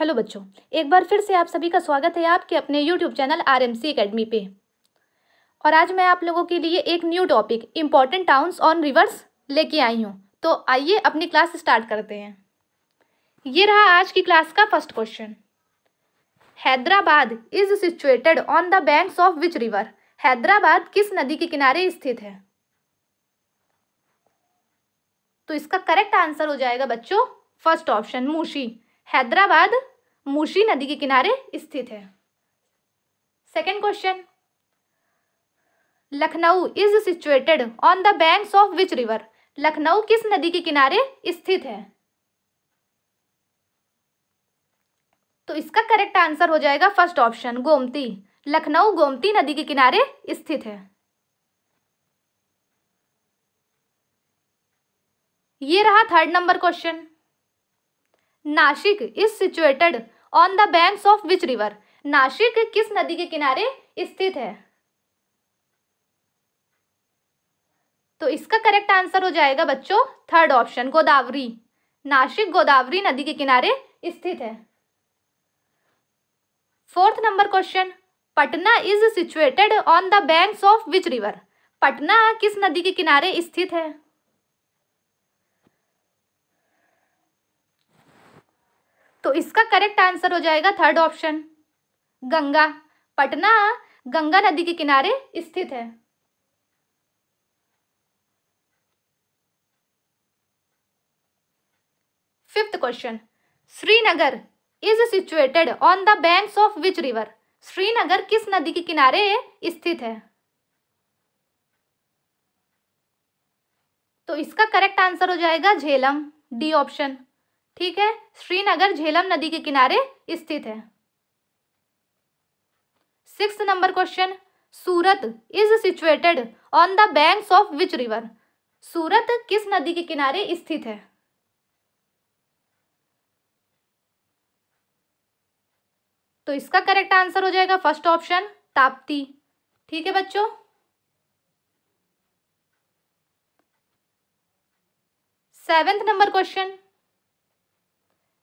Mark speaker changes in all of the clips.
Speaker 1: hello बच्चों एक बार फिर से आप सभी का स्वागत है आपके अपने YouTube channel R M C academy पे और आज मैं आप लोगों के लिए एक new topic important towns on rivers लेके आई हूँ तो आइए अपनी क्लास स्टार्ट करते हैं ये रहा आज की क्लास का first question Hyderabad is situated on the banks of which river Hyderabad किस नदी के किनारे स्थित है तो इसका करेक्ट आंसर हो जाएगा बच्चों फर्स्ट ऑप्शन मूशी हैदराबाद मुशी नदी के किनारे स्थित है second question Lucknow is situated on the banks of which river Lucknow किस नदी के किनारे स्थित है तो इसका करेक्ट आंसर हो जाएगा फर्स्ट ऑप्शन गोमती लखनऊ गोमती नदी के किनारे स्थित है ये रहा third number question Nashik is situated on the banks of which river Nashik किस नदी के किनारे स्थित है तो इसका करेक्ट आंसर हो जाएगा बच्चों थर्ड ऑप्शन गोदावरी नाशिक गोदावरी नदी के किनारे स्थित है fourth number question Patna is situated on the banks of which river Patna किस नदी के किनारे स्थित है तो इसका करेक्ट आंसर हो जाएगा थर्ड ऑप्शन गंगा पटना गंगा नदी के किनारे स्थित है fifth question Srinagar is situated on the banks of which river Srinagar किस नदी के किनारे स्थित है तो इसका करेक्ट आंसर हो जाएगा झेलम डी ऑप्शन ठीक है श्रीनगर झेलम नदी के किनारे स्थित है six number question Surat is situated on the banks of which river Surat किस नदी के किनारे स्थित है तो इसका करेक्ट आंसर हो जाएगा फर्स्ट ऑप्शन ताप्ती ठीक है बच्चों seventh number question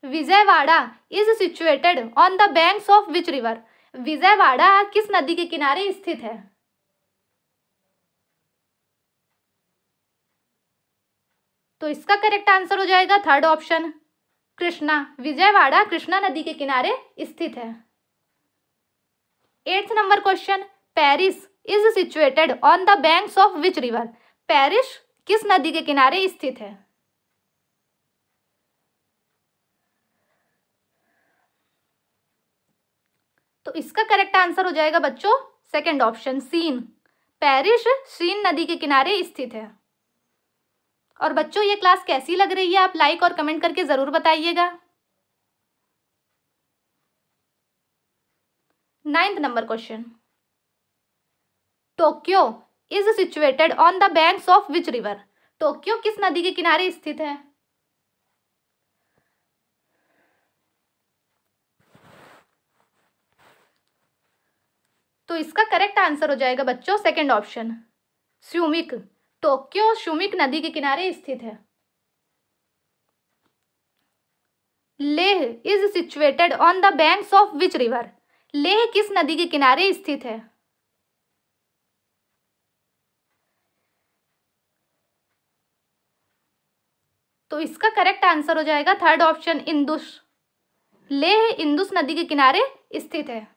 Speaker 1: Vijayawada is situated on the banks of which river Vijayawada किस नदी के किनारे स्थित है तो इसका करेक्ट आंसर हो जाएगा थर्ड ऑप्शन कृष्णा विजयवाड़ा कृष्णा नदी के किनारे स्थित है eighth number question Paris is situated on the banks of which river Paris किस नदी के किनारे स्थित है तो इसका करेक्ट आंसर हो जाएगा बच्चों second option Seine Paris Seine नदी के किनारे स्थित है और बच्चों ये क्लास कैसी लग रही है आप लाइक और कमेंट करके ज़रूर बताइएगा ninth number question Tokyo is situated on the banks of which river Tokyo किस नदी के किनारे स्थित है तो इसका करेक्ट आंसर हो जाएगा बच्चों second option Sumida Tokyo Sumida नदी के किनारे स्थित है Leh is situated on the banks of which river Leh किस नदी के किनारे स्थित है तो इसका करेक्ट आंसर हो जाएगा थर्ड ऑप्शन इंदुस लेह इंदुस नदी के किनारे स्थित है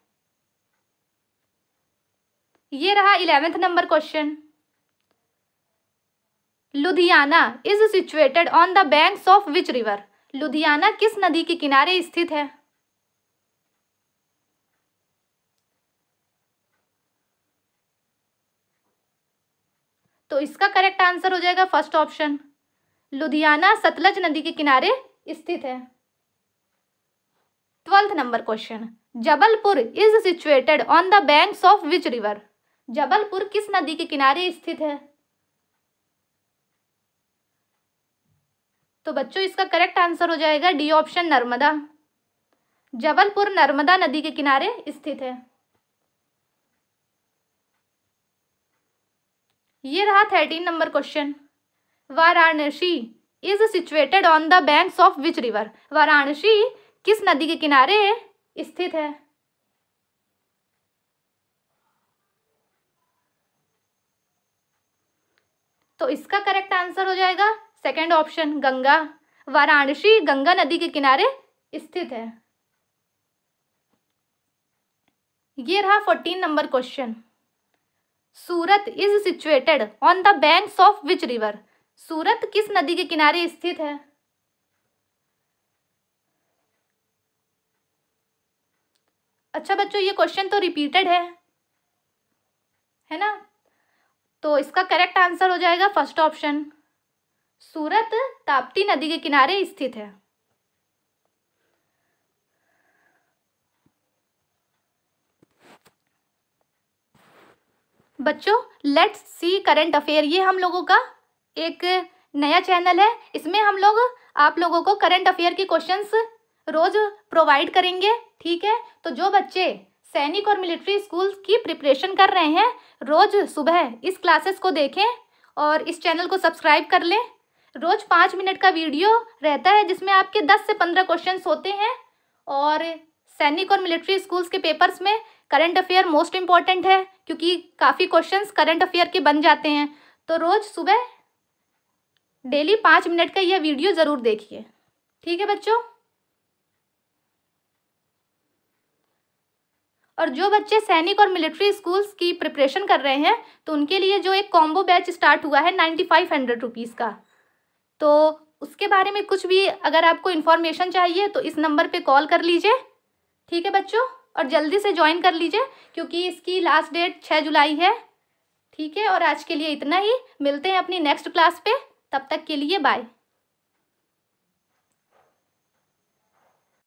Speaker 1: ये रहा eleventh number question Ludhiana is situated on the banks of which river Ludhiana किस नदी के किनारे स्थित है तो इसका करेक्ट आंसर हो जाएगा फर्स्ट ऑप्शन लुधियाना सतलज नदी के किनारे स्थित है twelfth number question Jabalpur is situated on the banks of which river Jabalpur किस नदी के किनारे स्थित है तो बच्चों इसका करेक्ट आंसर हो जाएगा डी ऑप्शन नर्मदा जबलपुर नर्मदा नदी के किनारे स्थित है ये रहा thirteen number question Varanasi is situated on the banks of which river Varanasi किस नदी के किनारे स्थित है तो इसका करेक्ट आंसर हो जाएगा सेकेंड ऑप्शन गंगा वाराणसी गंगा नदी के किनारे स्थित है ये रहा fourteen number question Surat is situated on the banks of which river Surat किस नदी के किनारे स्थित है अच्छा बच्चों ये क्वेश्चन तो रिपीटेड है है ना तो इसका करेक्ट आंसर हो जाएगा फर्स्ट ऑप्शन सूरत ताप्ती नदी के किनारे स्थित है बच्चों लेट्स सी करंट अफेयर ये हम लोगों का एक नया चैनल है इसमें हम लोग आप लोगों को करंट अफेयर के क्वेश्चंस रोज़ प्रोवाइड करेंगे ठीक है तो जो बच्चे सैनिक और मिलिट्री स्कूल की प्रिपरेशन कर रहे हैं रोज़ सुबह इस क्लासेस को देखें और इस चैनल को सब्सक्राइब कर लें रोज़ पाँच मिनट का वीडियो रहता है जिसमें आपके दस से पंद्रह क्वेश्चन होते हैं और सैनिक और मिलिट्री स्कूल्स के पेपर्स में करंट अफेयर मोस्ट इम्पॉर्टेंट है क्योंकि काफ़ी क्वेश्चंस करंट अफेयर के बन जाते हैं तो रोज़ सुबह डेली पाँच मिनट का यह वीडियो ज़रूर देखिए ठीक है बच्चों और जो बच्चे सैनिक और मिलिट्री स्कूल्स की प्रिपरेशन कर रहे हैं तो उनके लिए जो एक कॉम्बो बैच स्टार्ट हुआ है नाइन्टी फाइव हंड्रेड रुपीज़ का तो उसके बारे में कुछ भी अगर आपको इन्फॉर्मेशन चाहिए तो इस नंबर पर कॉल कर लीजिए ठीक है बच्चों और जल्दी से ज्वाइन कर लीजिए क्योंकि इसकी लास्ट डेट छः जुलाई है ठीक है और आज के लिए इतना ही मिलते हैं अपनी नेक्स्ट क्लास पे तब तक के लिए बाय